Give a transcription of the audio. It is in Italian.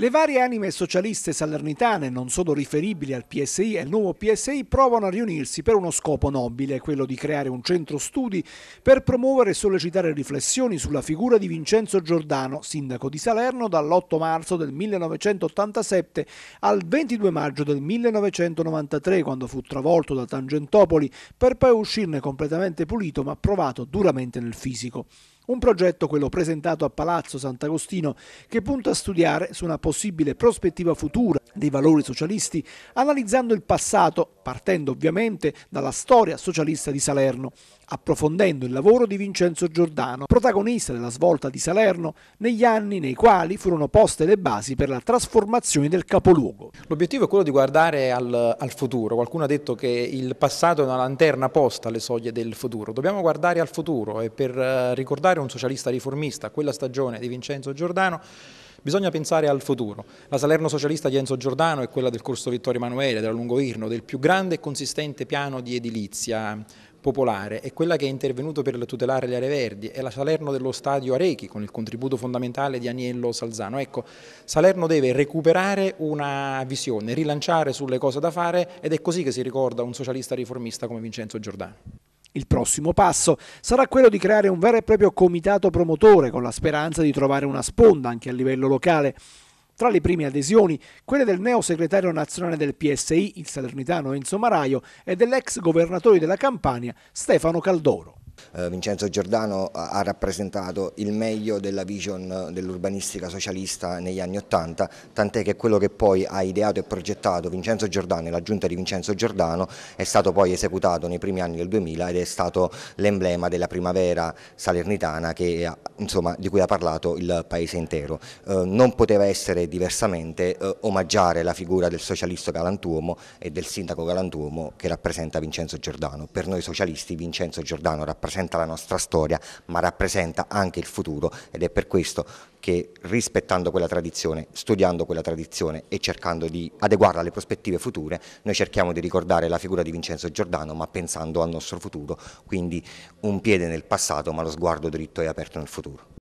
Le varie anime socialiste salernitane, non solo riferibili al PSI e al nuovo PSI, provano a riunirsi per uno scopo nobile, quello di creare un centro studi per promuovere e sollecitare riflessioni sulla figura di Vincenzo Giordano, sindaco di Salerno dall'8 marzo del 1987 al 22 maggio del 1993, quando fu travolto da Tangentopoli, per poi uscirne completamente pulito ma provato duramente nel fisico. Un progetto, quello presentato a Palazzo Sant'Agostino, che punta a studiare su una possibile prospettiva futura dei valori socialisti, analizzando il passato partendo ovviamente dalla storia socialista di Salerno, approfondendo il lavoro di Vincenzo Giordano, protagonista della svolta di Salerno negli anni nei quali furono poste le basi per la trasformazione del capoluogo. L'obiettivo è quello di guardare al, al, futuro, qualcuno ha detto che il passato è una lanterna posta alle soglie del futuro, dobbiamo guardare al futuro e per eh, ricordare un socialista riformista, quella stagione di Vincenzo Giordano, Bisogna pensare al futuro. La Salerno socialista di Enzo Giordano è quella del corso Vittorio Emanuele, della Lungo Irno, del più grande e consistente piano di edilizia popolare, è quella che è intervenuto per tutelare le aree verdi, è la Salerno dello stadio Arechi con il contributo fondamentale di Aniello Salzano. Ecco, Salerno deve recuperare una visione, rilanciare sulle cose da fare ed è così che si ricorda un socialista riformista come Vincenzo Giordano. Il prossimo passo sarà quello di creare un vero e proprio comitato promotore con la speranza di trovare una sponda anche a livello locale. Tra le prime adesioni, quelle del neo segretario nazionale del PSI, il salernitano Enzo Maraio, e dell'ex governatore della Campania, Stefano Caldoro. Eh, Vincenzo Giordano ha rappresentato il meglio della vision dell'urbanistica socialista negli anni Ottanta, tant'è che quello che poi ha ideato e progettato Vincenzo Giordano e la giunta di Vincenzo Giordano è stato poi esecutato nei primi anni del 2000 ed è stato l'emblema della primavera salernitana che, insomma, di cui ha parlato il paese intero. Eh, non poteva essere diversamente eh, omaggiare la figura del socialista Galantuomo e del sindaco Galantuomo che rappresenta Vincenzo Giordano. Per noi socialisti Vincenzo Giordano rappresenta rappresenta la nostra storia, ma rappresenta anche il futuro ed è per questo che rispettando quella tradizione, studiando quella tradizione e cercando di adeguarla alle prospettive future, noi cerchiamo di ricordare la figura di Vincenzo Giordano ma pensando al nostro futuro, quindi un piede nel passato ma lo sguardo dritto e aperto nel futuro.